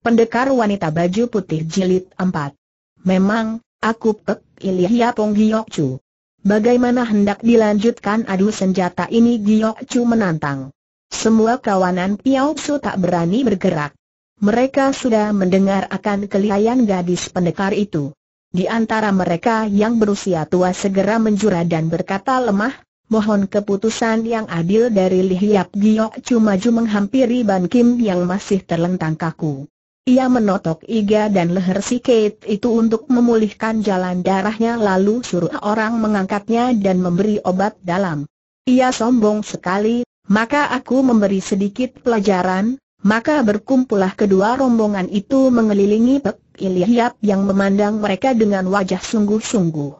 Pendekar wanita baju putih jilid 4. Memang, aku Pek Ilya Pong Giyok Chu. Bagaimana hendak dilanjutkan adu senjata ini Giyok Chu menantang. Semua kawanan Piao Su tak berani bergerak. Mereka sudah mendengar akan kelihayan gadis pendekar itu. Di antara mereka yang berusia tua segera menjura dan berkata lemah, mohon keputusan yang adil dari Lihiap Giok Chu maju menghampiri Ban Kim yang masih terlentang kaku. Ia menotok iga dan leher si Kate itu untuk memulihkan jalan darahnya lalu suruh orang mengangkatnya dan memberi obat dalam. Ia sombong sekali, maka aku memberi sedikit pelajaran, maka berkumpulah kedua rombongan itu mengelilingi Pek Ilyap yang memandang mereka dengan wajah sungguh-sungguh.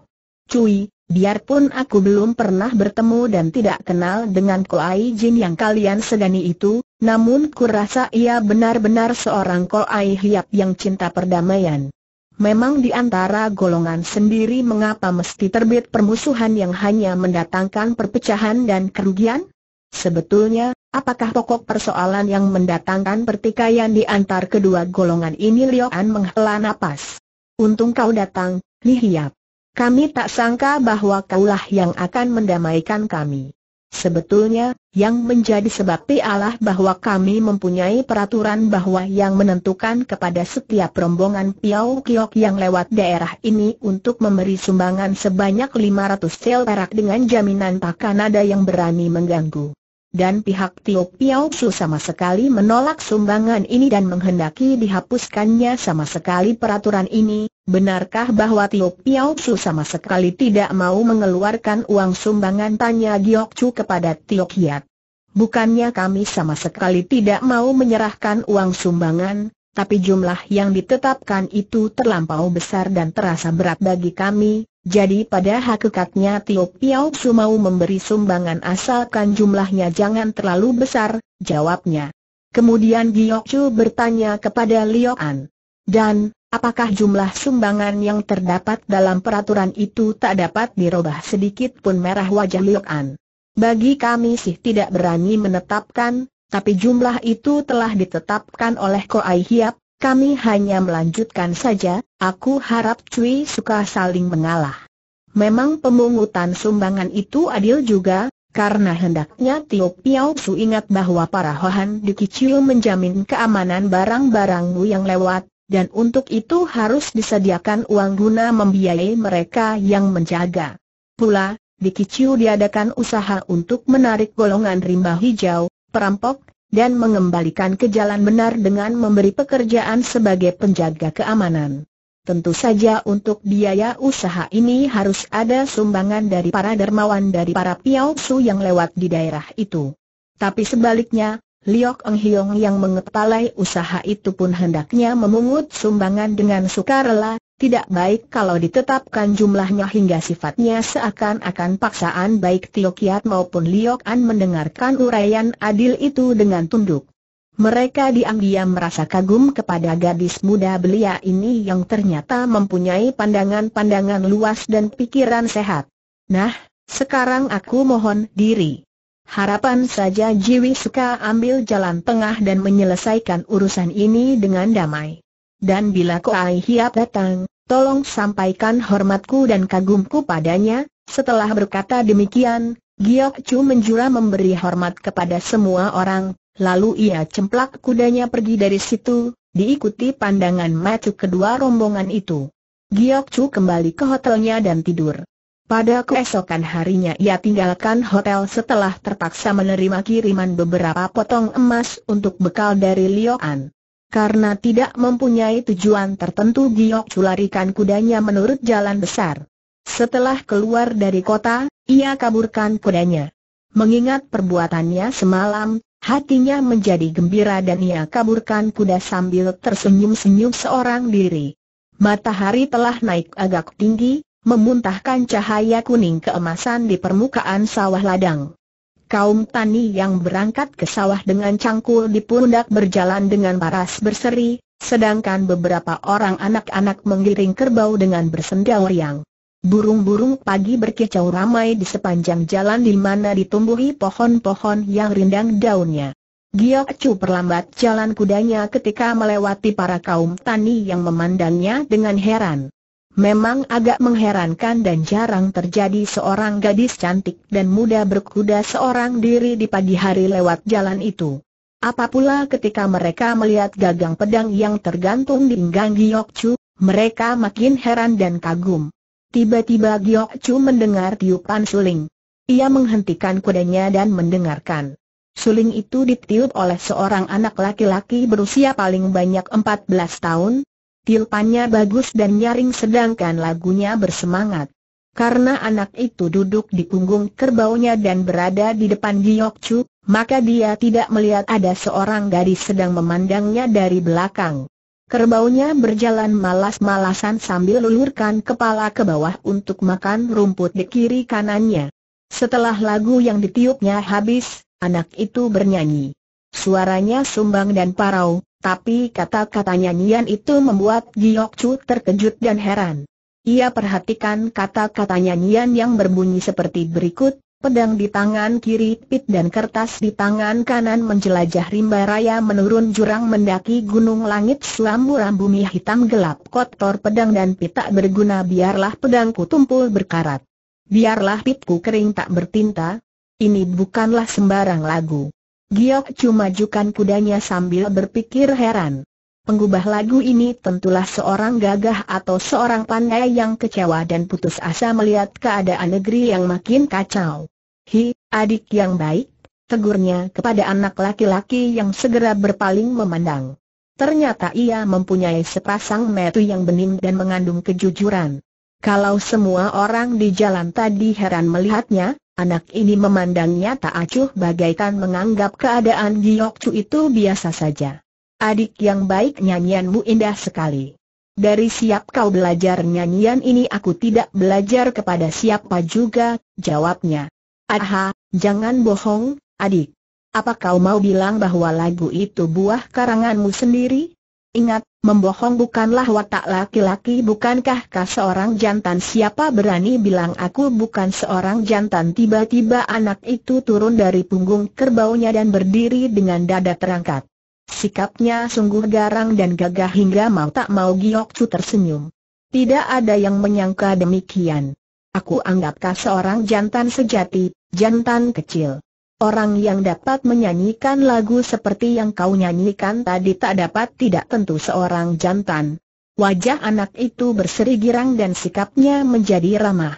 Cui, Biarpun aku belum pernah bertemu dan tidak kenal dengan Koai Jin yang kalian segani itu, namun kurasa ia benar-benar seorang Koai Hiap yang cinta perdamaian. Memang di antara golongan sendiri mengapa mesti terbit permusuhan yang hanya mendatangkan perpecahan dan kerugian? Sebetulnya, apakah pokok persoalan yang mendatangkan pertikaian di antar kedua golongan ini An menghela nafas. Untung kau datang, Li Hiap. Kami tak sangka bahwa kaulah yang akan mendamaikan kami. Sebetulnya, yang menjadi sebab ialah bahwa kami mempunyai peraturan bahwa yang menentukan kepada setiap rombongan Piau Kiok yang lewat daerah ini untuk memberi sumbangan sebanyak 500 sel perak dengan jaminan takkan ada yang berani mengganggu dan pihak Tio Piao Su sama sekali menolak sumbangan ini dan menghendaki dihapuskannya sama sekali peraturan ini, benarkah bahwa Tio Piao Su sama sekali tidak mau mengeluarkan uang sumbangan tanya Giok Chu kepada Tio Kiat. Bukannya kami sama sekali tidak mau menyerahkan uang sumbangan, tapi jumlah yang ditetapkan itu terlampau besar dan terasa berat bagi kami, jadi pada hakikatnya Tio Piao Su mau memberi sumbangan asalkan jumlahnya jangan terlalu besar, jawabnya. Kemudian Giok Chu bertanya kepada Liok An. Dan, apakah jumlah sumbangan yang terdapat dalam peraturan itu tak dapat dirubah sedikit pun merah wajah Liok An? Bagi kami sih tidak berani menetapkan, tapi jumlah itu telah ditetapkan oleh Koai Hiap, kami hanya melanjutkan saja, aku harap Cui suka saling mengalah. Memang pemungutan sumbangan itu adil juga, karena hendaknya Tio Piao Su ingat bahwa para Hohan di Kicil menjamin keamanan barang-barangmu yang lewat, dan untuk itu harus disediakan uang guna membiayai mereka yang menjaga. Pula, di Kicil diadakan usaha untuk menarik golongan rimba hijau, perampok, dan mengembalikan ke jalan benar dengan memberi pekerjaan sebagai penjaga keamanan. Tentu saja untuk biaya usaha ini harus ada sumbangan dari para dermawan dari para piau su yang lewat di daerah itu. Tapi sebaliknya, Liok Eng Hiong yang mengepalai usaha itu pun hendaknya memungut sumbangan dengan sukarela, tidak baik kalau ditetapkan jumlahnya hingga sifatnya seakan-akan paksaan baik Tio Kiat maupun Liok An mendengarkan uraian adil itu dengan tunduk. Mereka diam-diam merasa kagum kepada gadis muda belia ini yang ternyata mempunyai pandangan-pandangan luas dan pikiran sehat. Nah, sekarang aku mohon diri. Harapan saja Jiwi suka ambil jalan tengah dan menyelesaikan urusan ini dengan damai dan bila Koai Hiap datang, tolong sampaikan hormatku dan kagumku padanya. Setelah berkata demikian, Giok Chu menjura memberi hormat kepada semua orang, lalu ia cemplak kudanya pergi dari situ, diikuti pandangan matu kedua rombongan itu. Giok Chu kembali ke hotelnya dan tidur. Pada keesokan harinya ia tinggalkan hotel setelah terpaksa menerima kiriman beberapa potong emas untuk bekal dari An. Karena tidak mempunyai tujuan tertentu Giok Chu kudanya menurut jalan besar. Setelah keluar dari kota, ia kaburkan kudanya. Mengingat perbuatannya semalam, hatinya menjadi gembira dan ia kaburkan kuda sambil tersenyum-senyum seorang diri. Matahari telah naik agak tinggi, memuntahkan cahaya kuning keemasan di permukaan sawah ladang kaum tani yang berangkat ke sawah dengan cangkul di pundak berjalan dengan paras berseri, sedangkan beberapa orang anak-anak menggiring kerbau dengan bersendal riang. Burung-burung pagi berkicau ramai di sepanjang jalan di mana ditumbuhi pohon-pohon yang rindang daunnya. Giok Chu perlambat jalan kudanya ketika melewati para kaum tani yang memandangnya dengan heran. Memang agak mengherankan dan jarang terjadi seorang gadis cantik dan muda berkuda seorang diri di pagi hari lewat jalan itu. Apa ketika mereka melihat gagang pedang yang tergantung di pinggang Giok mereka makin heran dan kagum. Tiba-tiba Giok mendengar tiupan suling. Ia menghentikan kudanya dan mendengarkan. Suling itu ditiup oleh seorang anak laki-laki berusia paling banyak 14 tahun, Tilpannya bagus dan nyaring sedangkan lagunya bersemangat. Karena anak itu duduk di punggung kerbaunya dan berada di depan Chu, maka dia tidak melihat ada seorang gadis sedang memandangnya dari belakang. Kerbaunya berjalan malas-malasan sambil lulurkan kepala ke bawah untuk makan rumput di kiri kanannya. Setelah lagu yang ditiupnya habis, anak itu bernyanyi. Suaranya sumbang dan parau, tapi kata-katanya Nian itu membuat Giok Chu terkejut dan heran. Ia perhatikan kata-katanya Nian yang berbunyi seperti berikut, pedang di tangan kiri pit dan kertas di tangan kanan menjelajah rimba raya menurun jurang mendaki gunung langit selamburan bumi hitam gelap kotor pedang dan pit tak berguna biarlah pedangku tumpul berkarat. Biarlah pitku kering tak bertinta, ini bukanlah sembarang lagu. Giok cuma majukan kudanya sambil berpikir heran. Pengubah lagu ini tentulah seorang gagah atau seorang pandai yang kecewa dan putus asa melihat keadaan negeri yang makin kacau. Hi, adik yang baik, tegurnya kepada anak laki-laki yang segera berpaling memandang. Ternyata ia mempunyai sepasang metu yang bening dan mengandung kejujuran. Kalau semua orang di jalan tadi heran melihatnya, Anak ini memandangnya tak acuh bagaikan menganggap keadaan Giokcu itu biasa saja. Adik yang baik nyanyianmu indah sekali. Dari siap kau belajar nyanyian ini aku tidak belajar kepada siapa juga, jawabnya. Aha, jangan bohong, adik. Apa kau mau bilang bahwa lagu itu buah karanganmu sendiri? Ingat, membohong bukanlah watak laki-laki bukankah seorang jantan siapa berani bilang aku bukan seorang jantan tiba-tiba anak itu turun dari punggung kerbaunya dan berdiri dengan dada terangkat. Sikapnya sungguh garang dan gagah hingga mau tak mau Giok Chu tersenyum. Tidak ada yang menyangka demikian. Aku anggapkah seorang jantan sejati, jantan kecil. Orang yang dapat menyanyikan lagu seperti yang kau nyanyikan tadi tak dapat tidak tentu seorang jantan. Wajah anak itu berseri girang dan sikapnya menjadi ramah.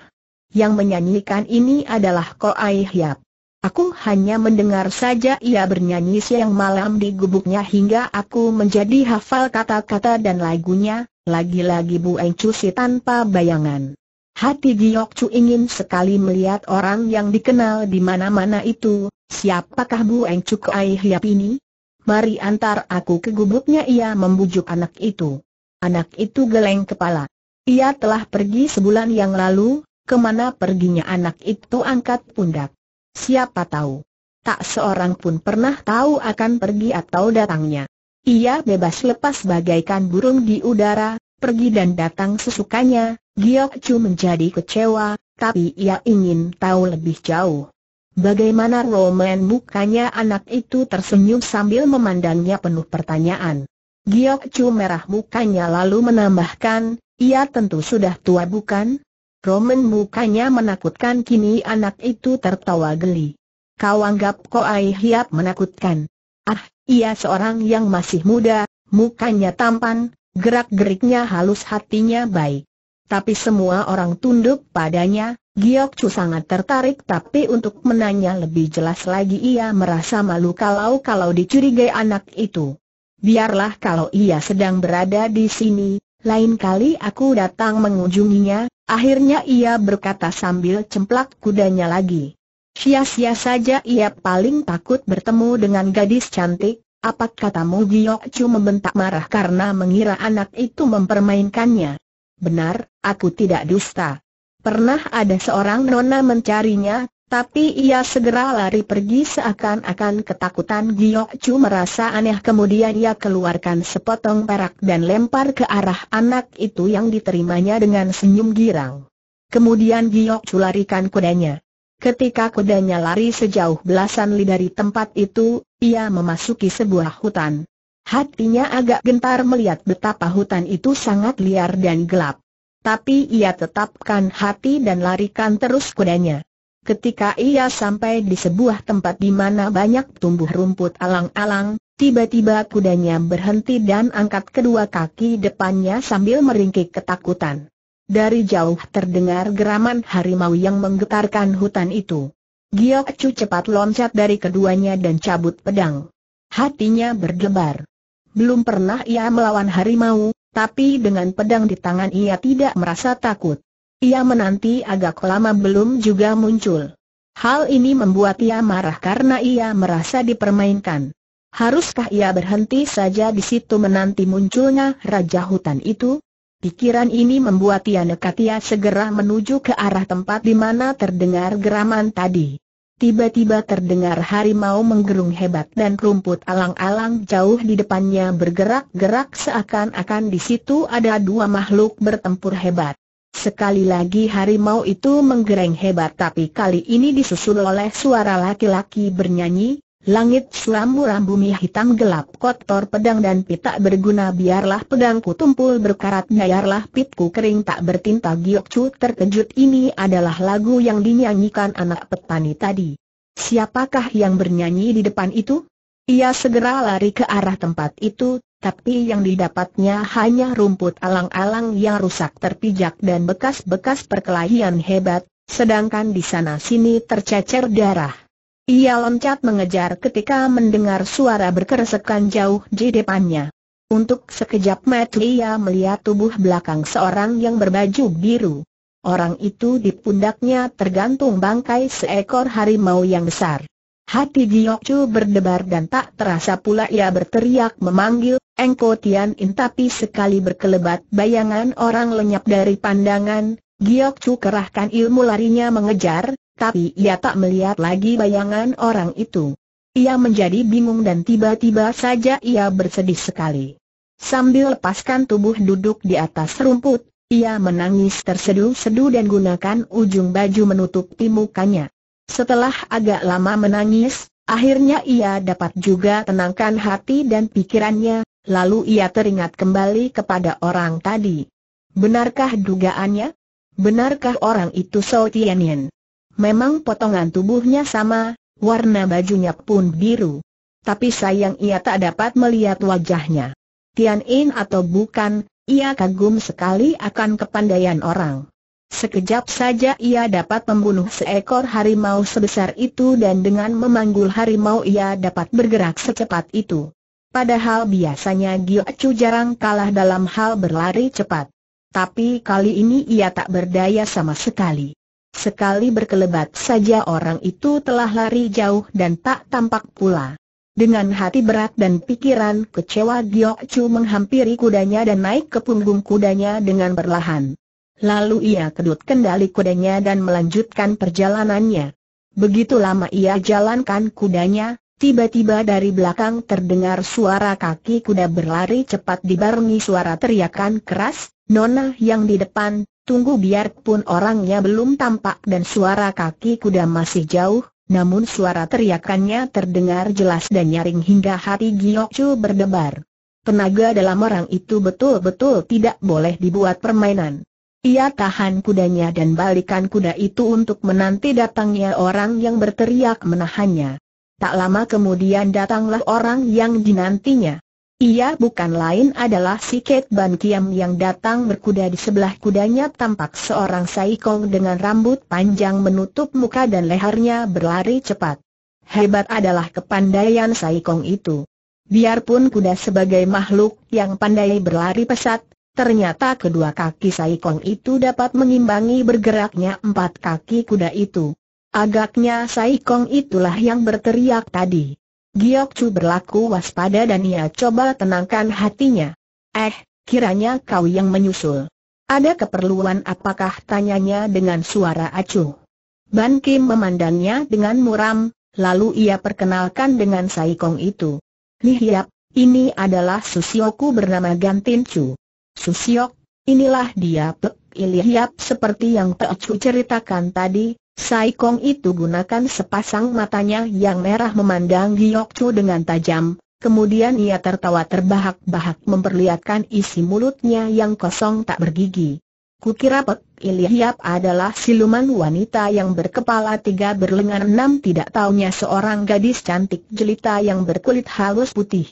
Yang menyanyikan ini adalah Ai Hiap. Aku hanya mendengar saja ia bernyanyi siang malam di gubuknya hingga aku menjadi hafal kata-kata dan lagunya, lagi-lagi Bu Eng Cusi tanpa bayangan. Hati Giok Chu ingin sekali melihat orang yang dikenal di mana-mana itu, siapakah Bu Eng Chu Kai Hiap ini? Mari antar aku ke gubuknya ia membujuk anak itu. Anak itu geleng kepala. Ia telah pergi sebulan yang lalu, kemana perginya anak itu angkat pundak. Siapa tahu? Tak seorang pun pernah tahu akan pergi atau datangnya. Ia bebas lepas bagaikan burung di udara, pergi dan datang sesukanya, Giok Chu menjadi kecewa, tapi ia ingin tahu lebih jauh. Bagaimana Roman mukanya anak itu tersenyum sambil memandangnya penuh pertanyaan. Giok Chu merah mukanya lalu menambahkan, ia tentu sudah tua bukan? Roman mukanya menakutkan kini anak itu tertawa geli. Kau anggap ai Hiap menakutkan. Ah, ia seorang yang masih muda, mukanya tampan, gerak-geriknya halus hatinya baik tapi semua orang tunduk padanya, Giok Chu sangat tertarik tapi untuk menanya lebih jelas lagi ia merasa malu kalau-kalau dicurigai anak itu. Biarlah kalau ia sedang berada di sini, lain kali aku datang mengunjunginya, akhirnya ia berkata sambil cemplak kudanya lagi. Sia-sia saja ia paling takut bertemu dengan gadis cantik, apa katamu Giok Chu membentak marah karena mengira anak itu mempermainkannya. Benar, aku tidak dusta. Pernah ada seorang nona mencarinya, tapi ia segera lari pergi seakan-akan ketakutan Giyok Chu merasa aneh kemudian ia keluarkan sepotong perak dan lempar ke arah anak itu yang diterimanya dengan senyum girang. Kemudian Giyok Chu larikan kudanya. Ketika kudanya lari sejauh belasan li dari tempat itu, ia memasuki sebuah hutan. Hatinya agak gentar melihat betapa hutan itu sangat liar dan gelap. Tapi ia tetapkan hati dan larikan terus kudanya. Ketika ia sampai di sebuah tempat di mana banyak tumbuh rumput alang-alang, tiba-tiba kudanya berhenti dan angkat kedua kaki depannya sambil meringkik ketakutan. Dari jauh terdengar geraman harimau yang menggetarkan hutan itu. Giyok Chu cepat loncat dari keduanya dan cabut pedang. Hatinya berdebar. Belum pernah ia melawan harimau, tapi dengan pedang di tangan ia tidak merasa takut. Ia menanti agak lama belum juga muncul. Hal ini membuat ia marah karena ia merasa dipermainkan. Haruskah ia berhenti saja di situ menanti munculnya Raja Hutan itu? Pikiran ini membuat ia nekat ia segera menuju ke arah tempat di mana terdengar geraman tadi. Tiba-tiba terdengar harimau menggerung hebat dan rumput alang-alang jauh di depannya bergerak-gerak seakan-akan di situ ada dua makhluk bertempur hebat. Sekali lagi harimau itu menggereng hebat tapi kali ini disusul oleh suara laki-laki bernyanyi, Langit selam bumi hitam gelap kotor pedang dan pita berguna biarlah pedangku tumpul berkarat biarlah pitku kering tak bertinta Giokcu terkejut ini adalah lagu yang dinyanyikan anak petani tadi. Siapakah yang bernyanyi di depan itu? Ia segera lari ke arah tempat itu, tapi yang didapatnya hanya rumput alang-alang yang rusak terpijak dan bekas-bekas perkelahian hebat, sedangkan di sana-sini tercecer darah. Ia loncat mengejar ketika mendengar suara berkeresekan jauh di depannya. Untuk sekejap mata ia melihat tubuh belakang seorang yang berbaju biru. Orang itu di pundaknya tergantung bangkai seekor harimau yang besar. Hati Giokcu berdebar dan tak terasa pula ia berteriak memanggil, Engko Tian tapi sekali berkelebat bayangan orang lenyap dari pandangan, Giokcu kerahkan ilmu larinya mengejar, tapi ia tak melihat lagi bayangan orang itu. Ia menjadi bingung dan tiba-tiba saja ia bersedih sekali. Sambil lepaskan tubuh duduk di atas rumput, ia menangis terseduh-seduh dan gunakan ujung baju menutup timukannya. Setelah agak lama menangis, akhirnya ia dapat juga tenangkan hati dan pikirannya, lalu ia teringat kembali kepada orang tadi. Benarkah dugaannya? Benarkah orang itu Sotianian? Memang potongan tubuhnya sama, warna bajunya pun biru. Tapi sayang ia tak dapat melihat wajahnya. Tian In atau bukan, ia kagum sekali akan kepandaian orang. Sekejap saja ia dapat membunuh seekor harimau sebesar itu dan dengan memanggul harimau ia dapat bergerak secepat itu. Padahal biasanya Gio jarang kalah dalam hal berlari cepat. Tapi kali ini ia tak berdaya sama sekali. Sekali berkelebat saja orang itu telah lari jauh dan tak tampak pula. Dengan hati berat dan pikiran kecewa Giok Chu menghampiri kudanya dan naik ke punggung kudanya dengan perlahan. Lalu ia kedut kendali kudanya dan melanjutkan perjalanannya. Begitu lama ia jalankan kudanya, tiba-tiba dari belakang terdengar suara kaki kuda berlari cepat dibarengi suara teriakan keras, Nona yang di depan Tunggu biarpun orangnya belum tampak dan suara kaki kuda masih jauh, namun suara teriakannya terdengar jelas dan nyaring hingga hati Giok berdebar. Tenaga dalam orang itu betul-betul tidak boleh dibuat permainan. Ia tahan kudanya dan balikan kuda itu untuk menanti datangnya orang yang berteriak menahannya. Tak lama kemudian datanglah orang yang dinantinya. Ia bukan lain adalah si Kate Ban Kiam yang datang berkuda di sebelah kudanya tampak seorang saikong dengan rambut panjang menutup muka dan lehernya berlari cepat. Hebat adalah kepandaian saikong itu. Biarpun kuda sebagai makhluk yang pandai berlari pesat, ternyata kedua kaki saikong itu dapat mengimbangi bergeraknya empat kaki kuda itu. Agaknya saikong itulah yang berteriak tadi. Giok Chu berlaku waspada dan ia coba tenangkan hatinya. Eh, kiranya kau yang menyusul. Ada keperluan apakah tanyanya dengan suara acuh. Ban Kim memandangnya dengan muram, lalu ia perkenalkan dengan Sai Kong itu. Lihiap, ini adalah Susioku bernama Gantin Chu. Susiok, inilah dia Pek Ilihiap seperti yang Pek Chu ceritakan tadi, Sai Kong itu gunakan sepasang matanya yang merah memandang Giok Chu dengan tajam, kemudian ia tertawa terbahak-bahak memperlihatkan isi mulutnya yang kosong tak bergigi. Kukira Pek Iliap adalah siluman wanita yang berkepala tiga berlengan enam tidak taunya seorang gadis cantik jelita yang berkulit halus putih.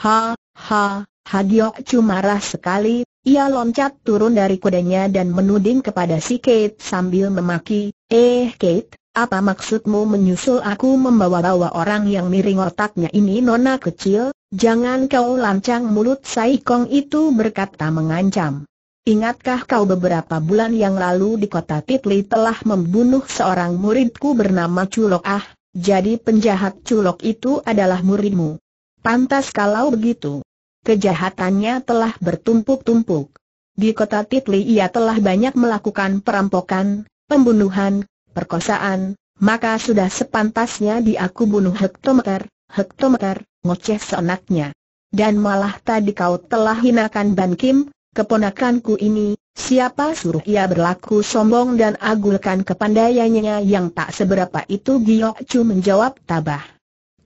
Ha, ha, ha Hagiok Chu marah sekali, ia loncat turun dari kudanya dan menuding kepada si Kate sambil memaki, Eh Kate, apa maksudmu menyusul aku membawa-bawa orang yang miring otaknya ini nona kecil? Jangan kau lancang mulut Sai Kong itu berkata mengancam. Ingatkah kau beberapa bulan yang lalu di kota Titli telah membunuh seorang muridku bernama Culok Ah, jadi penjahat Culok itu adalah muridmu. Pantas kalau begitu. Kejahatannya telah bertumpuk-tumpuk. Di kota Titli ia telah banyak melakukan perampokan, pembunuhan, perkosaan, maka sudah sepantasnya diaku bunuh hektometer, hektometer, ngoceh seenaknya. Dan malah tadi kau telah hinakan Ban Kim, keponakanku ini, siapa suruh ia berlaku sombong dan agulkan kepandaiannya yang tak seberapa itu Giyok Chu menjawab tabah.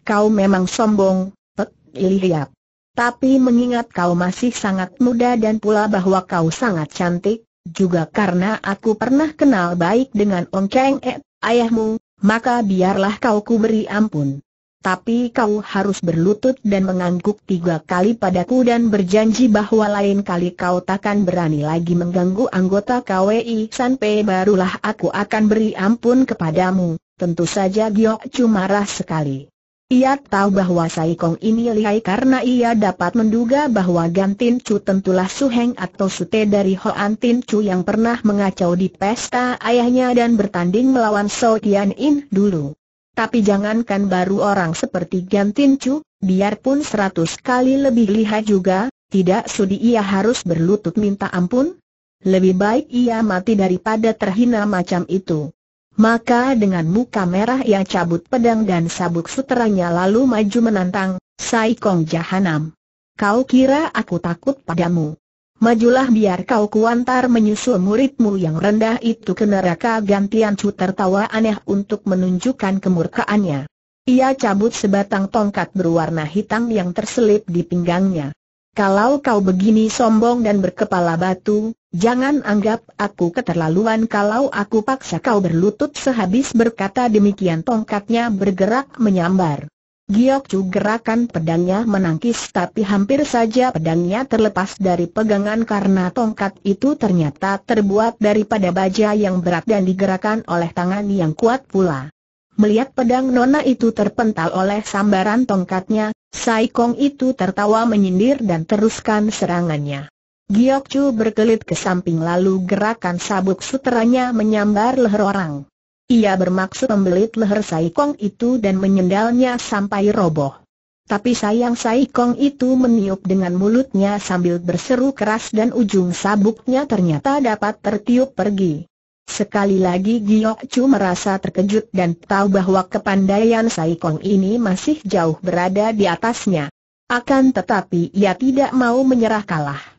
Kau memang sombong, pek tapi mengingat kau masih sangat muda dan pula bahwa kau sangat cantik, juga karena aku pernah kenal baik dengan Ong Cheng E, ayahmu, maka biarlah kau kuberi ampun. Tapi kau harus berlutut dan mengangguk tiga kali padaku dan berjanji bahwa lain kali kau takkan berani lagi mengganggu anggota KWI sampai barulah aku akan beri ampun kepadamu. Tentu saja Giok cuma marah sekali. Ia tahu bahwa Kong ini lihai karena ia dapat menduga bahwa Gantin Chu tentulah Heng atau Sute dari Hoan Tin Chu yang pernah mengacau di pesta ayahnya dan bertanding melawan So Tian In dulu. Tapi jangankan baru orang seperti Gantin Chu, biarpun seratus kali lebih lihai juga, tidak sudi ia harus berlutut minta ampun. Lebih baik ia mati daripada terhina macam itu. Maka dengan muka merah ia cabut pedang dan sabuk suteranya lalu maju menantang, Sai Kong Jahanam. Kau kira aku takut padamu? Majulah biar kau kuantar menyusul muridmu yang rendah itu ke neraka gantian cu tertawa aneh untuk menunjukkan kemurkaannya. Ia cabut sebatang tongkat berwarna hitam yang terselip di pinggangnya. Kalau kau begini sombong dan berkepala batu, Jangan anggap aku keterlaluan kalau aku paksa kau berlutut sehabis berkata demikian tongkatnya bergerak menyambar. Giok Chu gerakan pedangnya menangkis tapi hampir saja pedangnya terlepas dari pegangan karena tongkat itu ternyata terbuat daripada baja yang berat dan digerakkan oleh tangan yang kuat pula. Melihat pedang nona itu terpental oleh sambaran tongkatnya, Sai Kong itu tertawa menyindir dan teruskan serangannya. Giok Chu berkelit ke samping lalu gerakan sabuk suteranya menyambar leher orang. Ia bermaksud membelit leher Saikong itu dan menyendalnya sampai roboh. Tapi sayang Saikong itu meniup dengan mulutnya sambil berseru keras dan ujung sabuknya ternyata dapat tertiup pergi. Sekali lagi Giok Chu merasa terkejut dan tahu bahwa kepandaian Saikong ini masih jauh berada di atasnya. Akan tetapi ia tidak mau menyerah kalah.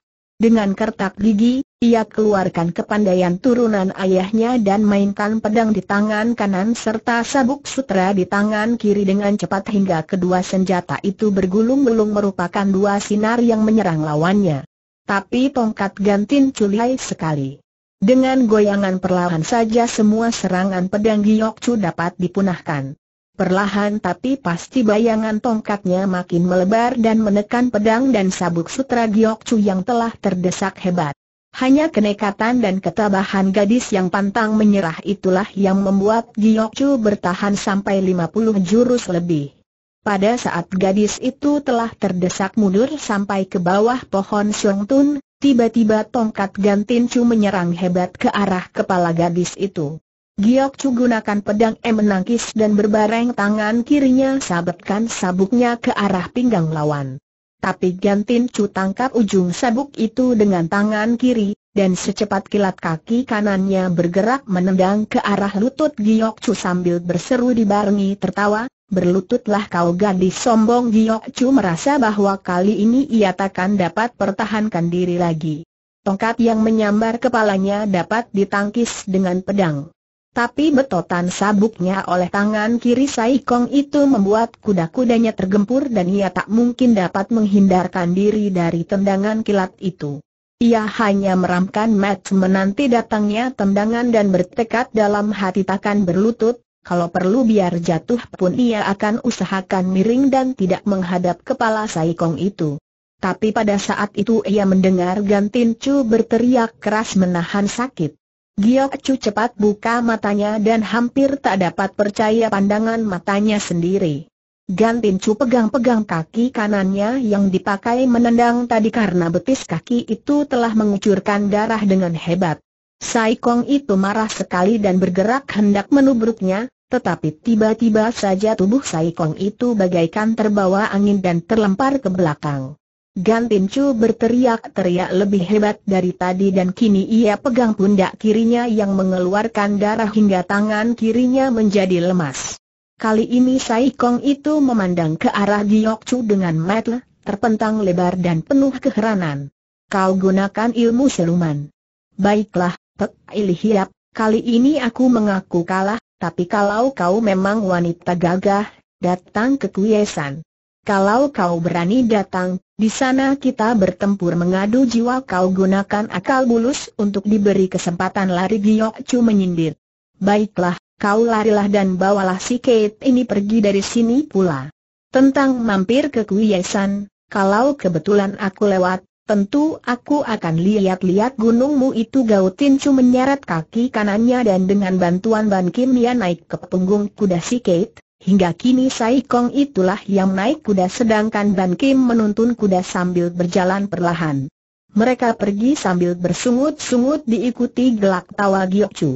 Dengan kertak gigi, ia keluarkan kepandaian turunan ayahnya dan mainkan pedang di tangan kanan serta sabuk sutra di tangan kiri dengan cepat hingga kedua senjata itu bergulung-gulung merupakan dua sinar yang menyerang lawannya. Tapi tongkat gantin culai sekali. Dengan goyangan perlahan saja semua serangan pedang Giyokcu dapat dipunahkan. Perlahan tapi pasti bayangan tongkatnya makin melebar dan menekan pedang dan sabuk sutra Giok Chu yang telah terdesak hebat. Hanya kenekatan dan ketabahan gadis yang pantang menyerah itulah yang membuat Giok Chu bertahan sampai 50 jurus lebih. Pada saat gadis itu telah terdesak mundur sampai ke bawah pohon Siong Tun, tiba-tiba tongkat Gantin Chu menyerang hebat ke arah kepala gadis itu. Giok Chu gunakan pedang M menangkis dan berbareng tangan kirinya sabetkan sabuknya ke arah pinggang lawan. Tapi Gantin Chu tangkap ujung sabuk itu dengan tangan kiri, dan secepat kilat kaki kanannya bergerak menendang ke arah lutut Giok Chu sambil berseru dibarengi tertawa, berlututlah kau gadis sombong Giok Chu merasa bahwa kali ini ia takkan dapat pertahankan diri lagi. Tongkat yang menyambar kepalanya dapat ditangkis dengan pedang. Tapi betotan sabuknya oleh tangan kiri Sai Kong itu membuat kuda-kudanya tergempur dan ia tak mungkin dapat menghindarkan diri dari tendangan kilat itu. Ia hanya meramkan match menanti datangnya tendangan dan bertekad dalam hati takkan berlutut, kalau perlu biar jatuh pun ia akan usahakan miring dan tidak menghadap kepala Sai Kong itu. Tapi pada saat itu ia mendengar Gantin Chu berteriak keras menahan sakit. Giok cu cepat buka matanya dan hampir tak dapat percaya pandangan matanya sendiri. Gantincu pegang-pegang kaki kanannya yang dipakai menendang tadi karena betis kaki itu telah mengucurkan darah dengan hebat. Sai Kong itu marah sekali dan bergerak hendak menubruknya, tetapi tiba-tiba saja tubuh Sai Kong itu bagaikan terbawa angin dan terlempar ke belakang. Gan Chu berteriak-teriak lebih hebat dari tadi dan kini ia pegang pundak kirinya yang mengeluarkan darah hingga tangan kirinya menjadi lemas. Kali ini Sai Kong itu memandang ke arah Giok Chu dengan mata terpentang lebar dan penuh keheranan. Kau gunakan ilmu seluman. Baiklah, Pek Ilihiap, kali ini aku mengaku kalah, tapi kalau kau memang wanita gagah, datang ke Kuyesan. Kalau kau berani datang, di sana kita bertempur mengadu jiwa kau gunakan akal bulus untuk diberi kesempatan lari Giyok Chu menyindir. Baiklah, kau larilah dan bawalah si Kate ini pergi dari sini pula. Tentang mampir ke Kuyasan, kalau kebetulan aku lewat, tentu aku akan lihat-lihat gunungmu itu Gautin Chu menyeret kaki kanannya dan dengan bantuan Ban Kim Ia naik ke punggung kuda si Kate, Hingga kini Sai Kong itulah yang naik kuda sedangkan Ban Kim menuntun kuda sambil berjalan perlahan. Mereka pergi sambil bersungut-sungut diikuti gelak tawa Giok Chu.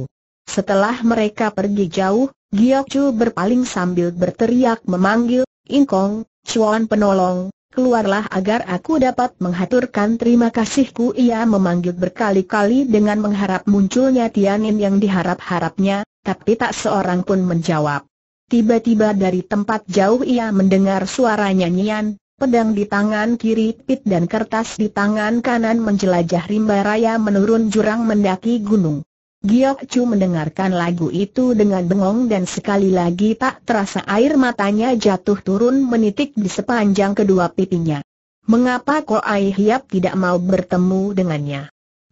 Setelah mereka pergi jauh, Giok Chu berpaling sambil berteriak memanggil, Kong, Chuan penolong, keluarlah agar aku dapat menghaturkan terima kasihku. Ia memanggil berkali-kali dengan mengharap munculnya Tianin yang diharap-harapnya, tapi tak seorang pun menjawab. Tiba-tiba dari tempat jauh ia mendengar suara nyanyian, pedang di tangan kiri Pit dan kertas di tangan kanan menjelajah rimba raya menurun jurang mendaki gunung. Giok Chu mendengarkan lagu itu dengan bengong dan sekali lagi tak terasa air matanya jatuh turun menitik di sepanjang kedua pipinya. Mengapa Ko Ai Hiap tidak mau bertemu dengannya?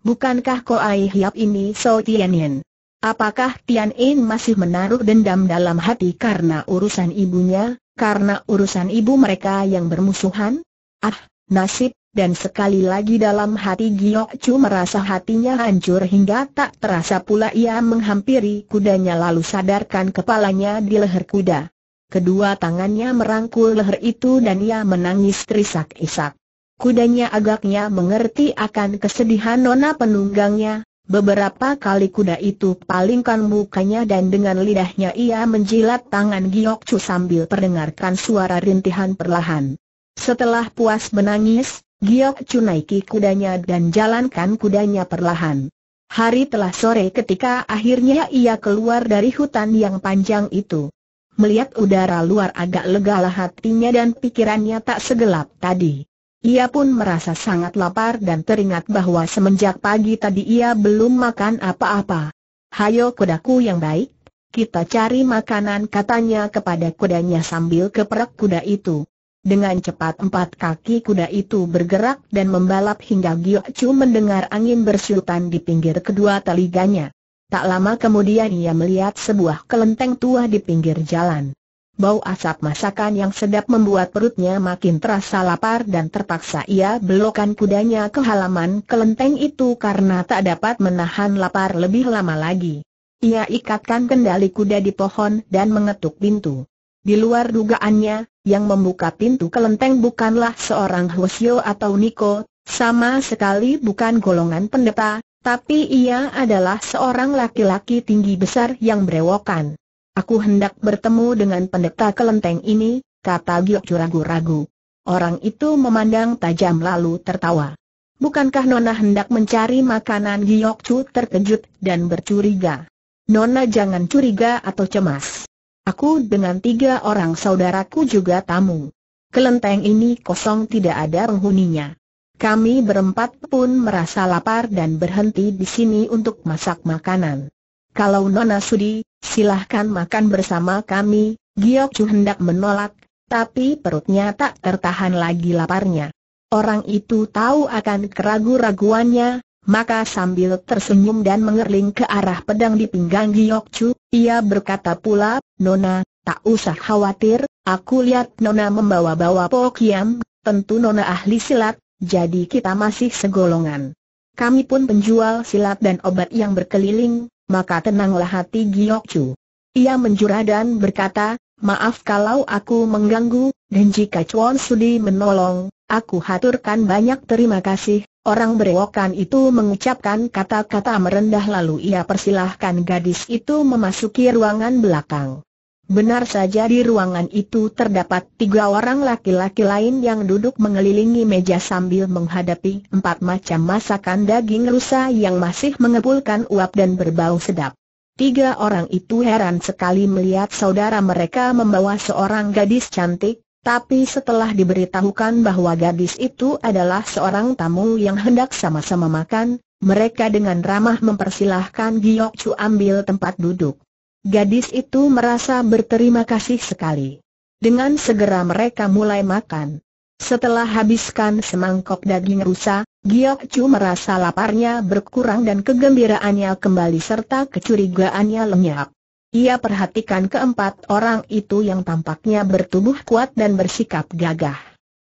Bukankah Ko Ai Hiap ini So Tianin? Apakah Tian En masih menaruh dendam dalam hati karena urusan ibunya, karena urusan ibu mereka yang bermusuhan? Ah, nasib, dan sekali lagi dalam hati Giok Chu merasa hatinya hancur hingga tak terasa pula ia menghampiri kudanya lalu sadarkan kepalanya di leher kuda. Kedua tangannya merangkul leher itu dan ia menangis terisak-isak. Kudanya agaknya mengerti akan kesedihan nona penunggangnya, Beberapa kali kuda itu palingkan mukanya dan dengan lidahnya ia menjilat tangan Giok Chu sambil perdengarkan suara rintihan perlahan. Setelah puas menangis, Giok Chu naiki kudanya dan jalankan kudanya perlahan. Hari telah sore ketika akhirnya ia keluar dari hutan yang panjang itu. Melihat udara luar agak legalah hatinya dan pikirannya tak segelap tadi. Ia pun merasa sangat lapar dan teringat bahwa semenjak pagi tadi ia belum makan apa-apa. Hayo kudaku yang baik, kita cari makanan katanya kepada kudanya sambil keperak kuda itu. Dengan cepat empat kaki kuda itu bergerak dan membalap hingga Giok Chu mendengar angin bersyutan di pinggir kedua teliganya. Tak lama kemudian ia melihat sebuah kelenteng tua di pinggir jalan. Bau asap masakan yang sedap membuat perutnya makin terasa lapar dan terpaksa ia belokan kudanya ke halaman kelenteng itu karena tak dapat menahan lapar lebih lama lagi. Ia ikatkan kendali kuda di pohon dan mengetuk pintu. Di luar dugaannya, yang membuka pintu kelenteng bukanlah seorang Hwasyo atau Niko, sama sekali bukan golongan pendeta, tapi ia adalah seorang laki-laki tinggi besar yang berewokan. Aku hendak bertemu dengan pendeta kelenteng ini, kata Giok ragu-ragu. Orang itu memandang tajam lalu tertawa. Bukankah Nona hendak mencari makanan Giokju terkejut dan bercuriga? Nona jangan curiga atau cemas. Aku dengan tiga orang saudaraku juga tamu. Kelenteng ini kosong tidak ada penghuninya. Kami berempat pun merasa lapar dan berhenti di sini untuk masak makanan. Kalau Nona sudi, silahkan makan bersama kami, Giok Chu hendak menolak, tapi perutnya tak tertahan lagi laparnya. Orang itu tahu akan keragu-raguannya, maka sambil tersenyum dan mengerling ke arah pedang di pinggang Giok Chu, ia berkata pula, Nona, tak usah khawatir, aku lihat Nona membawa-bawa Pokiam, tentu Nona ahli silat, jadi kita masih segolongan. Kami pun penjual silat dan obat yang berkeliling, maka tenanglah hati Chu. Ia menjurah dan berkata, maaf kalau aku mengganggu, dan jika Chuan Sudi menolong, aku haturkan banyak terima kasih. Orang berewokan itu mengucapkan kata-kata merendah lalu ia persilahkan gadis itu memasuki ruangan belakang. Benar saja di ruangan itu terdapat tiga orang laki-laki lain yang duduk mengelilingi meja sambil menghadapi empat macam masakan daging rusa yang masih mengepulkan uap dan berbau sedap. Tiga orang itu heran sekali melihat saudara mereka membawa seorang gadis cantik, tapi setelah diberitahukan bahwa gadis itu adalah seorang tamu yang hendak sama-sama makan, mereka dengan ramah mempersilahkan Giok Chu ambil tempat duduk. Gadis itu merasa berterima kasih sekali. Dengan segera mereka mulai makan. Setelah habiskan semangkok daging rusa, Giok Chu merasa laparnya berkurang dan kegembiraannya kembali serta kecurigaannya lenyap. Ia perhatikan keempat orang itu yang tampaknya bertubuh kuat dan bersikap gagah.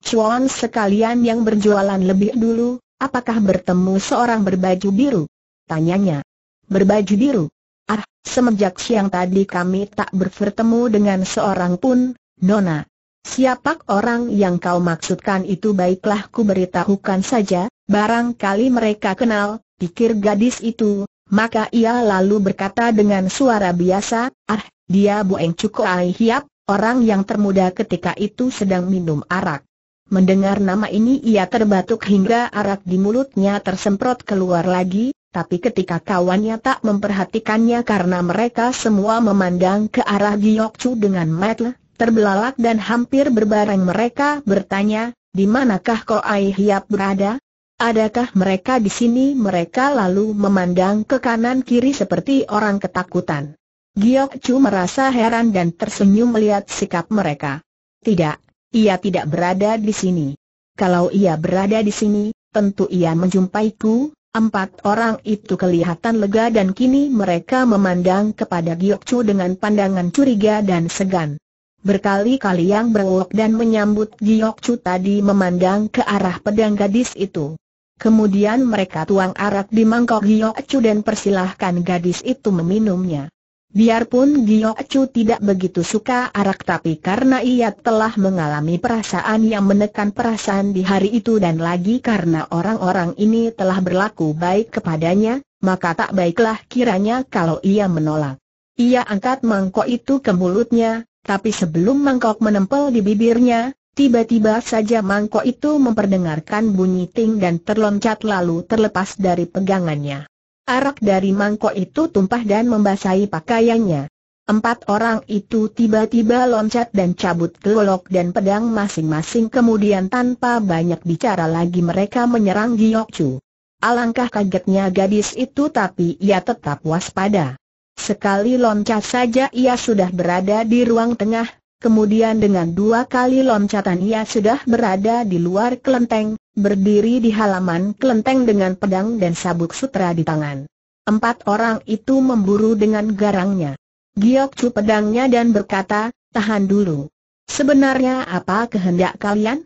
Chuan sekalian yang berjualan lebih dulu, apakah bertemu seorang berbaju biru? Tanyanya. Berbaju biru? Ah, semenjak siang tadi kami tak bertemu dengan seorang pun, Nona. Siapak orang yang kau maksudkan itu baiklah ku beritahukan saja, barangkali mereka kenal, pikir gadis itu, maka ia lalu berkata dengan suara biasa, ah, dia Bu cukup Ahiap, orang yang termuda ketika itu sedang minum arak. Mendengar nama ini ia terbatuk hingga arak di mulutnya tersemprot keluar lagi, tapi ketika kawannya tak memperhatikannya karena mereka semua memandang ke arah Giok Chu dengan metle, terbelalak dan hampir berbareng mereka bertanya, di manakah Ai Hiap berada? Adakah mereka di sini? Mereka lalu memandang ke kanan kiri seperti orang ketakutan. Giok Chu merasa heran dan tersenyum melihat sikap mereka. Tidak, ia tidak berada di sini. Kalau ia berada di sini, tentu ia menjumpaiku, Empat orang itu kelihatan lega dan kini mereka memandang kepada Giok Chu dengan pandangan curiga dan segan. Berkali-kali yang berwok dan menyambut Giok Chu tadi memandang ke arah pedang gadis itu. Kemudian mereka tuang arak di mangkok Giok Chu dan persilahkan gadis itu meminumnya. Biarpun Giok Chu tidak begitu suka arak tapi karena ia telah mengalami perasaan yang menekan perasaan di hari itu dan lagi karena orang-orang ini telah berlaku baik kepadanya, maka tak baiklah kiranya kalau ia menolak. Ia angkat mangkok itu ke mulutnya, tapi sebelum mangkok menempel di bibirnya, tiba-tiba saja mangkok itu memperdengarkan bunyi ting dan terloncat lalu terlepas dari pegangannya. Arak dari mangkok itu tumpah dan membasahi pakaiannya. Empat orang itu tiba-tiba loncat dan cabut golok dan pedang masing-masing kemudian tanpa banyak bicara lagi mereka menyerang Giyok Chu. Alangkah kagetnya gadis itu tapi ia tetap waspada. Sekali loncat saja ia sudah berada di ruang tengah, Kemudian dengan dua kali loncatan ia sudah berada di luar kelenteng, berdiri di halaman kelenteng dengan pedang dan sabuk sutra di tangan. Empat orang itu memburu dengan garangnya. Giok cu pedangnya dan berkata, tahan dulu. Sebenarnya apa kehendak kalian?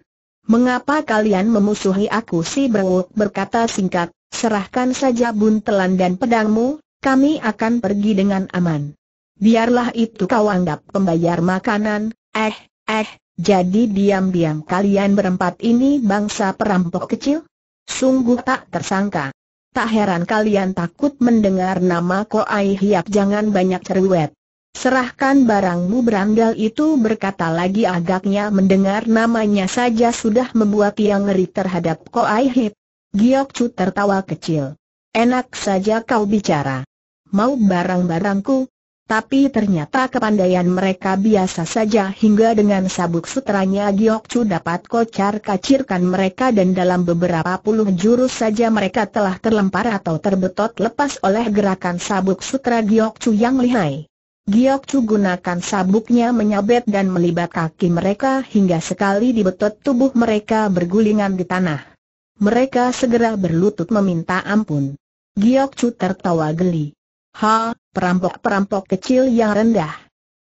Mengapa kalian memusuhi aku si Bro? berkata singkat, serahkan saja buntelan dan pedangmu, kami akan pergi dengan aman. Biarlah itu kau anggap pembayar makanan, eh, eh, jadi diam-diam kalian berempat ini bangsa perampok kecil? Sungguh tak tersangka. Tak heran kalian takut mendengar nama Ko Ai Hiap jangan banyak cerewet. Serahkan barangmu berandal itu berkata lagi agaknya mendengar namanya saja sudah membuat ia ngeri terhadap Ko Ai Hiap. Giok Chu tertawa kecil. Enak saja kau bicara. Mau barang-barangku, tapi ternyata kepandaian mereka biasa saja hingga dengan sabuk sutranya Giok Chu dapat kocar kacirkan mereka dan dalam beberapa puluh jurus saja mereka telah terlempar atau terbetot lepas oleh gerakan sabuk sutra Giok Chu yang lihai. Giok Chu gunakan sabuknya menyabet dan melibat kaki mereka hingga sekali dibetot tubuh mereka bergulingan di tanah. Mereka segera berlutut meminta ampun. Giok Chu tertawa geli. Ha, perampok-perampok kecil yang rendah.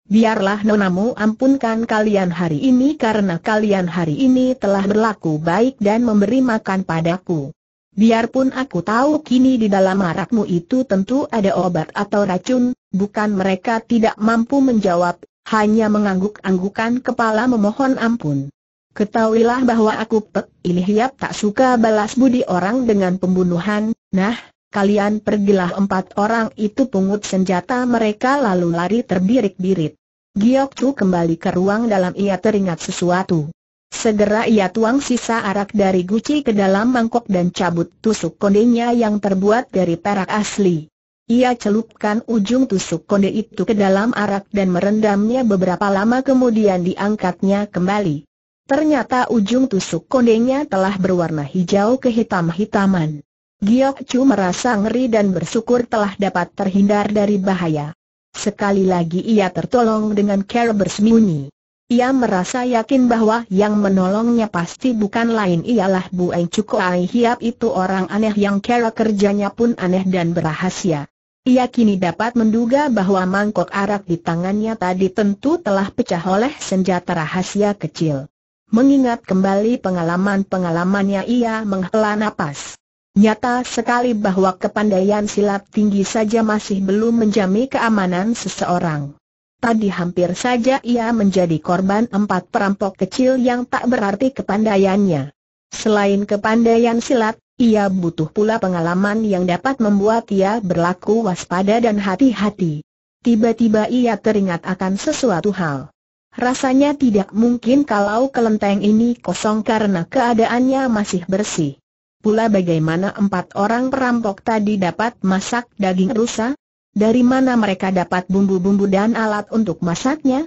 Biarlah nonamu ampunkan kalian hari ini karena kalian hari ini telah berlaku baik dan memberi makan padaku. Biarpun aku tahu kini di dalam arakmu itu tentu ada obat atau racun, bukan mereka tidak mampu menjawab, hanya mengangguk-anggukan kepala memohon ampun. Ketahuilah bahwa aku pek ilih tak suka balas budi orang dengan pembunuhan, nah, kalian pergilah empat orang itu pungut senjata mereka lalu lari terbirik-birit. Giok Chu kembali ke ruang dalam ia teringat sesuatu. Segera ia tuang sisa arak dari guci ke dalam mangkok dan cabut tusuk kondenya yang terbuat dari perak asli. Ia celupkan ujung tusuk konde itu ke dalam arak dan merendamnya beberapa lama kemudian diangkatnya kembali. Ternyata ujung tusuk kondenya telah berwarna hijau kehitam-hitaman. Giok Chu merasa ngeri dan bersyukur telah dapat terhindar dari bahaya. Sekali lagi ia tertolong dengan cara bersembunyi. Ia merasa yakin bahwa yang menolongnya pasti bukan lain ialah Bu Eng Kuai Hiap itu orang aneh yang cara kerjanya pun aneh dan berahasia. Ia kini dapat menduga bahwa mangkok arak di tangannya tadi tentu telah pecah oleh senjata rahasia kecil. Mengingat kembali pengalaman-pengalamannya ia menghela nafas. Nyata sekali bahwa kepandaian silat tinggi saja masih belum menjamin keamanan seseorang. Tadi hampir saja ia menjadi korban empat perampok kecil yang tak berarti kepandaiannya. Selain kepandaian silat, ia butuh pula pengalaman yang dapat membuat ia berlaku waspada dan hati-hati. Tiba-tiba ia teringat akan sesuatu hal. Rasanya tidak mungkin kalau kelenteng ini kosong karena keadaannya masih bersih. Pula bagaimana empat orang perampok tadi dapat masak daging rusa? Dari mana mereka dapat bumbu-bumbu dan alat untuk masaknya?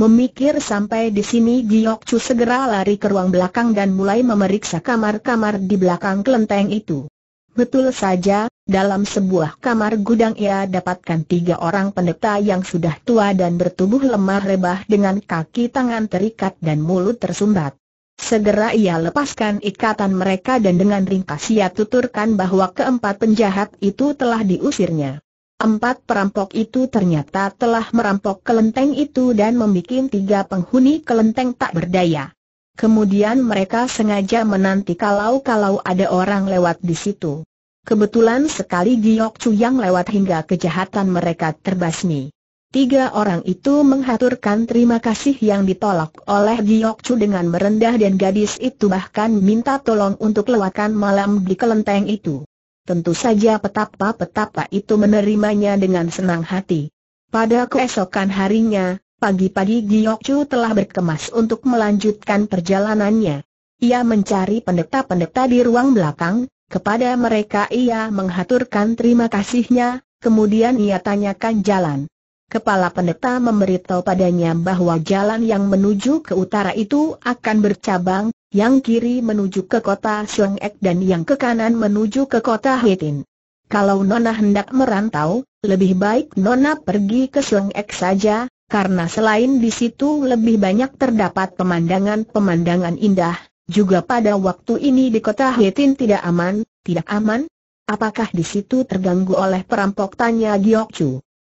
Memikir sampai di sini Giyok Chu segera lari ke ruang belakang dan mulai memeriksa kamar-kamar di belakang kelenteng itu. Betul saja, dalam sebuah kamar gudang ia dapatkan tiga orang pendeta yang sudah tua dan bertubuh lemah rebah dengan kaki tangan terikat dan mulut tersumbat. Segera ia lepaskan ikatan mereka dan dengan ringkas ia tuturkan bahwa keempat penjahat itu telah diusirnya. Empat perampok itu ternyata telah merampok kelenteng itu dan membuat tiga penghuni kelenteng tak berdaya. Kemudian mereka sengaja menanti kalau-kalau ada orang lewat di situ. Kebetulan sekali Giok Chu yang lewat hingga kejahatan mereka terbasmi. Tiga orang itu menghaturkan terima kasih yang ditolak oleh Giok dengan merendah dan gadis itu bahkan minta tolong untuk lewatkan malam di kelenteng itu. Tentu saja petapa-petapa itu menerimanya dengan senang hati. Pada keesokan harinya, pagi-pagi Giok telah berkemas untuk melanjutkan perjalanannya. Ia mencari pendeta-pendeta di ruang belakang, kepada mereka ia menghaturkan terima kasihnya, kemudian ia tanyakan jalan. Kepala pendeta memberitahu padanya bahwa jalan yang menuju ke utara itu akan bercabang, yang kiri menuju ke kota Ek dan yang ke kanan menuju ke kota Huitin. Kalau Nona hendak merantau, lebih baik Nona pergi ke Ek saja, karena selain di situ lebih banyak terdapat pemandangan-pemandangan indah, juga pada waktu ini di kota Huitin tidak aman, tidak aman? Apakah di situ terganggu oleh perampok tanya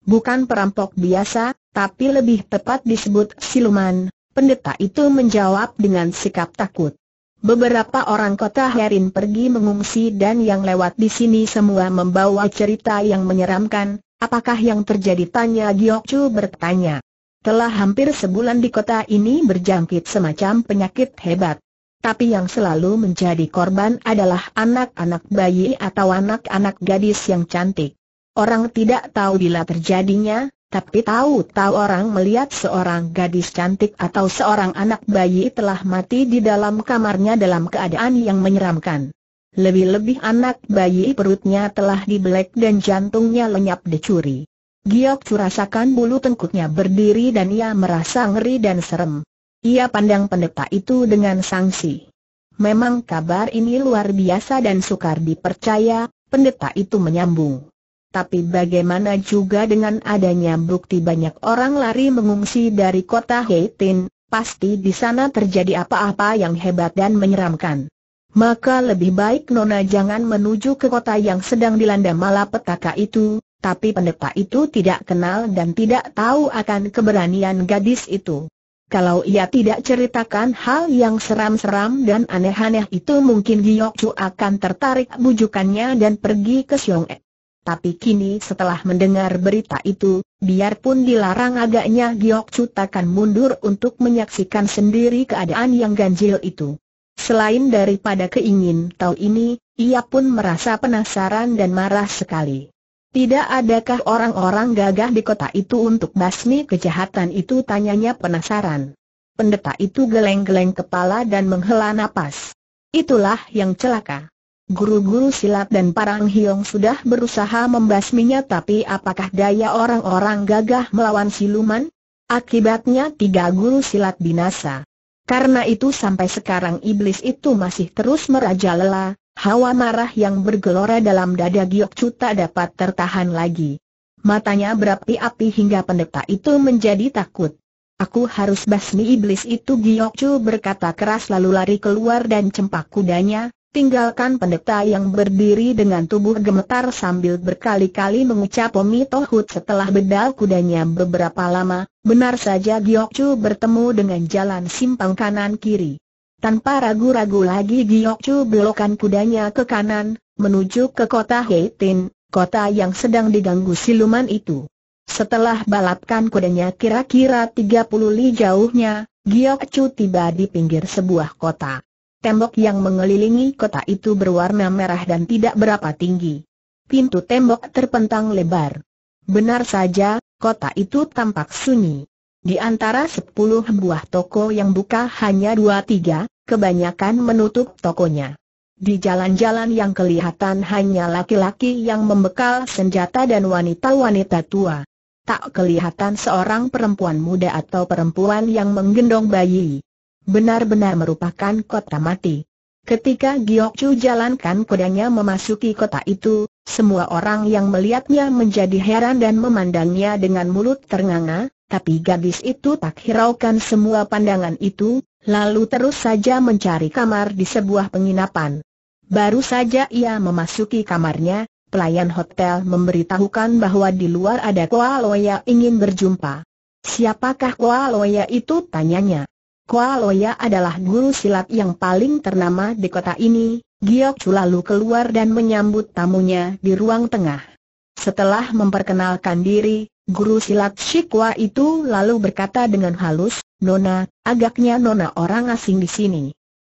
bukan perampok biasa, tapi lebih tepat disebut siluman, pendeta itu menjawab dengan sikap takut. Beberapa orang kota Herin pergi mengungsi dan yang lewat di sini semua membawa cerita yang menyeramkan, apakah yang terjadi tanya Giokcu bertanya. Telah hampir sebulan di kota ini berjangkit semacam penyakit hebat. Tapi yang selalu menjadi korban adalah anak-anak bayi atau anak-anak gadis yang cantik. Orang tidak tahu bila terjadinya, tapi tahu-tahu orang melihat seorang gadis cantik atau seorang anak bayi telah mati di dalam kamarnya dalam keadaan yang menyeramkan. Lebih-lebih anak bayi perutnya telah dibelek dan jantungnya lenyap dicuri. Giok curasakan bulu tengkuknya berdiri dan ia merasa ngeri dan serem. Ia pandang pendeta itu dengan sangsi. Memang kabar ini luar biasa dan sukar dipercaya, pendeta itu menyambung. Tapi bagaimana juga dengan adanya bukti banyak orang lari mengungsi dari kota Heitin, pasti di sana terjadi apa-apa yang hebat dan menyeramkan. Maka lebih baik Nona jangan menuju ke kota yang sedang dilanda malapetaka itu, tapi pendeta itu tidak kenal dan tidak tahu akan keberanian gadis itu. Kalau ia tidak ceritakan hal yang seram-seram dan aneh-aneh itu mungkin Giyokcu akan tertarik bujukannya dan pergi ke e. Tapi kini setelah mendengar berita itu, biarpun dilarang agaknya Giok takkan mundur untuk menyaksikan sendiri keadaan yang ganjil itu. Selain daripada keingin tahu ini, ia pun merasa penasaran dan marah sekali. Tidak adakah orang-orang gagah di kota itu untuk basmi kejahatan itu tanyanya penasaran. Pendeta itu geleng-geleng kepala dan menghela napas. Itulah yang celaka. Guru-guru silat dan Parang Hiong sudah berusaha membasminya tapi apakah daya orang-orang gagah melawan siluman? Akibatnya tiga guru silat binasa. Karena itu sampai sekarang iblis itu masih terus merajalela, hawa marah yang bergelora dalam dada Giok Chu tak dapat tertahan lagi. Matanya berapi-api hingga pendeta itu menjadi takut. Aku harus basmi iblis itu Giok berkata keras lalu lari keluar dan cempak kudanya, tinggalkan pendeta yang berdiri dengan tubuh gemetar sambil berkali-kali mengucap Omi Tohut setelah bedal kudanya beberapa lama, benar saja Giokcu bertemu dengan jalan simpang kanan-kiri. Tanpa ragu-ragu lagi Giokcu belokan kudanya ke kanan, menuju ke kota Heitin, kota yang sedang diganggu siluman itu. Setelah balapkan kudanya kira-kira 30 li jauhnya, Giokcu tiba di pinggir sebuah kota. Tembok yang mengelilingi kota itu berwarna merah dan tidak berapa tinggi. Pintu tembok terpentang lebar. Benar saja, kota itu tampak sunyi. Di antara sepuluh buah toko yang buka hanya dua tiga, kebanyakan menutup tokonya. Di jalan-jalan yang kelihatan hanya laki-laki yang membekal senjata dan wanita-wanita tua. Tak kelihatan seorang perempuan muda atau perempuan yang menggendong bayi benar-benar merupakan kota mati. Ketika Chu jalankan kudanya memasuki kota itu, semua orang yang melihatnya menjadi heran dan memandangnya dengan mulut ternganga, tapi gadis itu tak hiraukan semua pandangan itu, lalu terus saja mencari kamar di sebuah penginapan. Baru saja ia memasuki kamarnya, pelayan hotel memberitahukan bahwa di luar ada Kualoya ingin berjumpa. Siapakah Kualoya itu tanyanya? Loya adalah guru silat yang paling ternama di kota ini, Giok Chu lalu keluar dan menyambut tamunya di ruang tengah. Setelah memperkenalkan diri, guru silat Shikwa itu lalu berkata dengan halus, Nona, agaknya Nona orang asing di sini.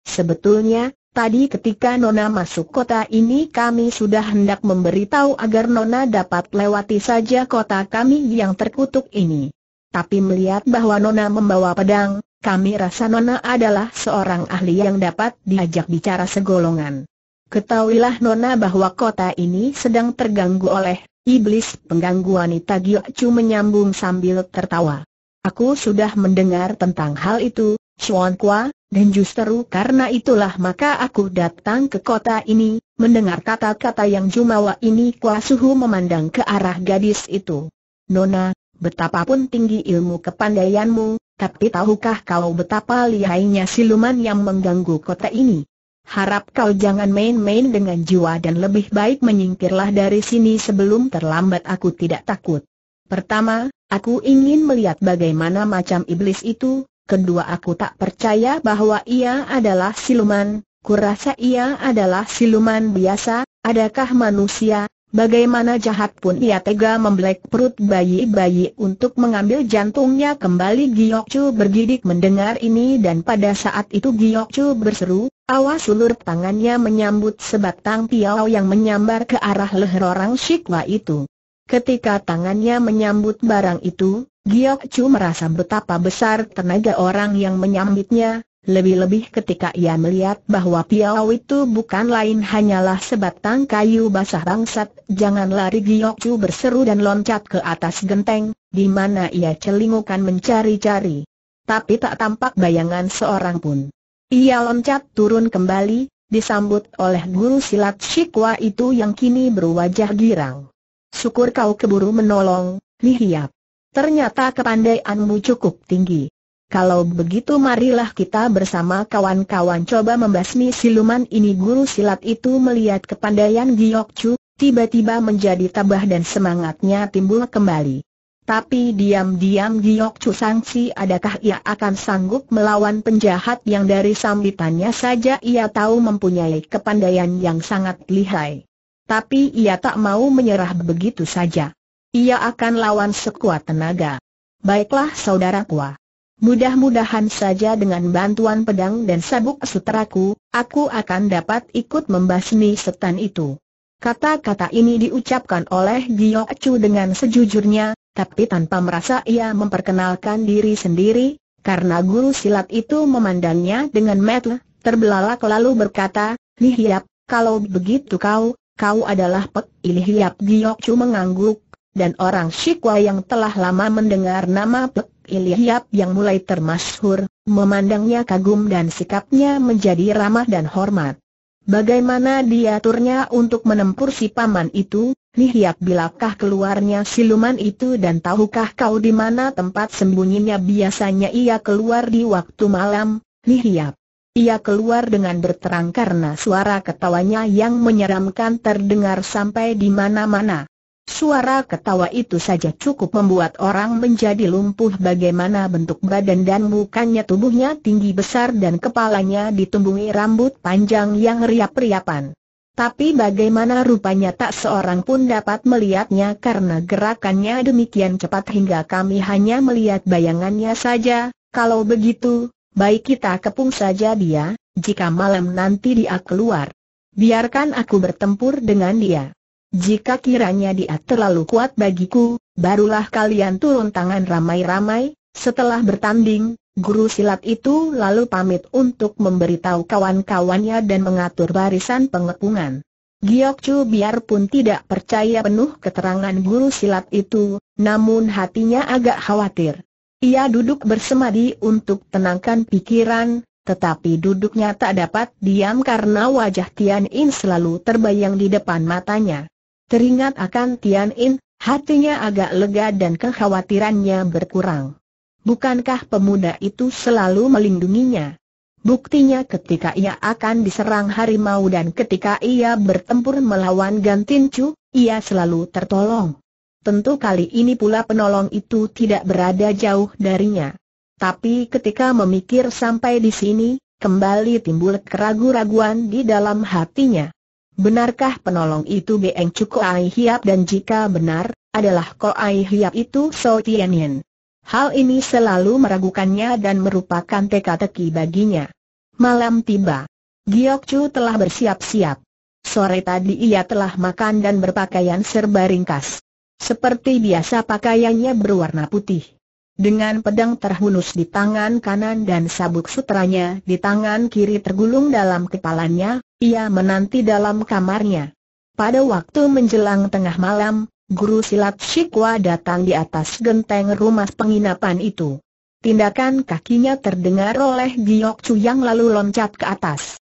Sebetulnya, tadi ketika Nona masuk kota ini kami sudah hendak memberitahu agar Nona dapat lewati saja kota kami yang terkutuk ini. Tapi melihat bahwa Nona membawa pedang, kami rasa Nona adalah seorang ahli yang dapat diajak bicara segolongan. Ketahuilah Nona bahwa kota ini sedang terganggu oleh iblis pengganggu wanita Giokcu menyambung sambil tertawa. Aku sudah mendengar tentang hal itu, Chuan Kwa, dan justru karena itulah maka aku datang ke kota ini, mendengar kata-kata yang jumawa ini Kwa Suhu memandang ke arah gadis itu. Nona, Betapapun tinggi ilmu kepandaianmu, tapi tahukah kau betapa lihainya siluman yang mengganggu kota ini? Harap kau jangan main-main dengan jiwa dan lebih baik menyingkirlah dari sini sebelum terlambat aku tidak takut. Pertama, aku ingin melihat bagaimana macam iblis itu, kedua aku tak percaya bahwa ia adalah siluman, kurasa ia adalah siluman biasa, adakah manusia, Bagaimana jahat pun ia tega membelek perut bayi-bayi untuk mengambil jantungnya kembali Giyok Chu bergidik mendengar ini dan pada saat itu Giyok Chu berseru, awas ulur tangannya menyambut sebatang piau yang menyambar ke arah leher orang Shikwa itu. Ketika tangannya menyambut barang itu, Giyok Chu merasa betapa besar tenaga orang yang menyambitnya, lebih-lebih ketika ia melihat bahwa piau itu bukan lain hanyalah sebatang kayu basah bangsat, jangan lari Giokju berseru dan loncat ke atas genteng, di mana ia celingukan mencari-cari. Tapi tak tampak bayangan seorang pun. Ia loncat turun kembali, disambut oleh guru silat Shikwa itu yang kini berwajah girang. Syukur kau keburu menolong, Lihiap. Ternyata kepandaianmu cukup tinggi. Kalau begitu marilah kita bersama kawan-kawan coba membasmi siluman ini guru silat itu melihat kepandaian Giyok Chu, tiba-tiba menjadi tabah dan semangatnya timbul kembali. Tapi diam-diam Giyok Chu sangsi adakah ia akan sanggup melawan penjahat yang dari sambitannya saja ia tahu mempunyai kepandaian yang sangat lihai. Tapi ia tak mau menyerah begitu saja. Ia akan lawan sekuat tenaga. Baiklah saudara kuah. Mudah-mudahan saja dengan bantuan pedang dan sabuk sutraku, aku akan dapat ikut membasmi setan itu. Kata-kata ini diucapkan oleh Gio Chu dengan sejujurnya, tapi tanpa merasa ia memperkenalkan diri sendiri, karena guru silat itu memandangnya dengan metel, terbelalak lalu berkata, Lihiap, kalau begitu kau, kau adalah Pek Ilihiap Gio Chu mengangguk, dan orang Shikwa yang telah lama mendengar nama Pek Ilyap yang mulai termasyhur, memandangnya kagum dan sikapnya menjadi ramah dan hormat. Bagaimana diaturnya untuk menempur si paman itu, Lihat bilakah keluarnya siluman itu dan tahukah kau di mana tempat sembunyinya biasanya ia keluar di waktu malam, Lihat, Ia keluar dengan berterang karena suara ketawanya yang menyeramkan terdengar sampai di mana-mana. Suara ketawa itu saja cukup membuat orang menjadi lumpuh bagaimana bentuk badan dan mukanya tubuhnya tinggi besar dan kepalanya ditumbuhi rambut panjang yang riap-riapan. Tapi bagaimana rupanya tak seorang pun dapat melihatnya karena gerakannya demikian cepat hingga kami hanya melihat bayangannya saja, kalau begitu, baik kita kepung saja dia, jika malam nanti dia keluar. Biarkan aku bertempur dengan dia. Jika kiranya dia terlalu kuat bagiku, barulah kalian turun tangan ramai-ramai, setelah bertanding, guru silat itu lalu pamit untuk memberitahu kawan-kawannya dan mengatur barisan pengepungan. Giok Chu biarpun tidak percaya penuh keterangan guru silat itu, namun hatinya agak khawatir. Ia duduk bersemadi untuk tenangkan pikiran, tetapi duduknya tak dapat diam karena wajah Tian In selalu terbayang di depan matanya. Teringat akan Tian In, hatinya agak lega dan kekhawatirannya berkurang. Bukankah pemuda itu selalu melindunginya? Buktinya ketika ia akan diserang harimau dan ketika ia bertempur melawan Gantin Chu, ia selalu tertolong. Tentu kali ini pula penolong itu tidak berada jauh darinya. Tapi ketika memikir sampai di sini, kembali timbul keraguan keraguan di dalam hatinya. Benarkah penolong itu Beng Cuk Ai Hiap dan jika benar, adalah Ko Ai Hiap itu So Tianin. Hal ini selalu meragukannya dan merupakan teka-teki baginya. Malam tiba. Giok Chu telah bersiap-siap. Sore tadi ia telah makan dan berpakaian serba ringkas. Seperti biasa pakaiannya berwarna putih. Dengan pedang terhunus di tangan kanan dan sabuk sutranya di tangan kiri tergulung dalam kepalanya, ia menanti dalam kamarnya. Pada waktu menjelang tengah malam, guru silat Shikwa datang di atas genteng rumah penginapan itu. Tindakan kakinya terdengar oleh Giok Chu yang lalu loncat ke atas.